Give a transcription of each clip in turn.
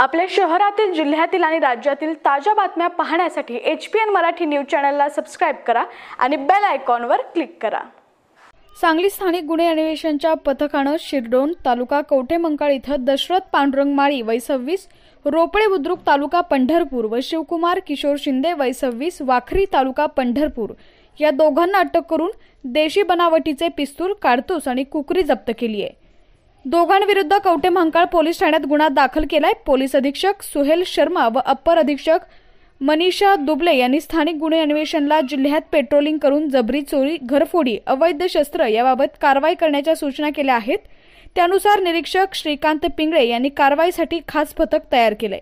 आपल्या शहरातील जिल्ह्यातील आणि राज्यातील ताज्या बातम्या पाहण्यासाठी H P N Marathi news चॅनलला सबस्क्राईब करा आणि बेल आयकॉनवर क्लिक करा सांगली स्थानिक गुन्हे अन्वेषणच्या पथकानं शिरडोन तालुका कवठेमंकाळ इथं दशरथ पांडुरंग माळी वय सव्वीस रोपळे बुद्रुक तालुका पंढरपूर व शिवकुमार किशोर शिंदे वय सव्वीस वाखरी तालुका पंढरपूर या दोघांना अटक करून देशी बनावटीचे पिस्तूल कारतूस आणि कुकरी जप्त केली आहे दोघांविरुद्ध कवटे महांकाळ पोलीस ठाण्यात गुन्हा दाखल केलाय पोलीस अधीक्षक सुहेल शर्मा व अप्पर अधीक्षक मनीषा दुबले यांनी स्थानिक गुन्हे अन्वेषणला जिल्ह्यात पेट्रोलिंग करून जबरी चोरी घरफोडी अवैध शस्त्र याबाबत कारवाई करण्याच्या सूचना केल्या आहेत त्यानुसार निरीक्षक श्रीकांत पिंगळे यांनी कारवाईसाठी खास पथक तयार केलंय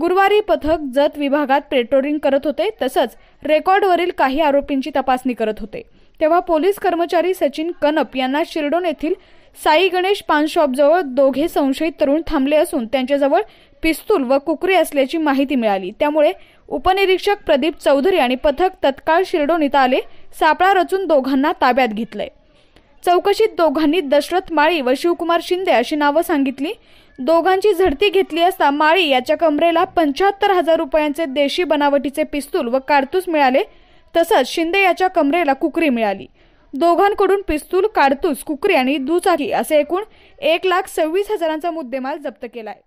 गुरुवारी पथक जत विभागात पेट्रोलिंग करत होते तसंच रेकॉर्डवरील काही आरोपींची तपासणी करत होते तेव्हा पोलीस कर्मचारी सचिन कनप यांना शिरडोन येथील साई गणेश पान शॉपजवळ दोघे संशयित तरुण थांबले असून त्यांच्याजवळ पिस्तूल व कुकरी असल्याची माहिती मिळाली त्यामुळे उपनिरीक्षक प्रदीप चौधरी आणि पथक तत्काळ शिरडोणीत आले सापळा रचून दोघांना ताब्यात घेतलंय चौकशीत दोघांनी दशरथ माळी व शिवकुमार शिंदे अशी नावं सांगितली दोघांची झडती घेतली असता माळी याच्या कमरेला पंच्याहत्तर हजार रुपयांचे देशी बनावटीचे पिस्तूल व कारतूस मिळाले तसंच शिंदे याच्या कमरेला कुकरी मिळाली दोघांकडून पिस्तूल काडतूस कुकरी आणि दुचाकी असे एकूण एक लाख सव्वीस हजारांचा मुद्देमाल जप्त केलाय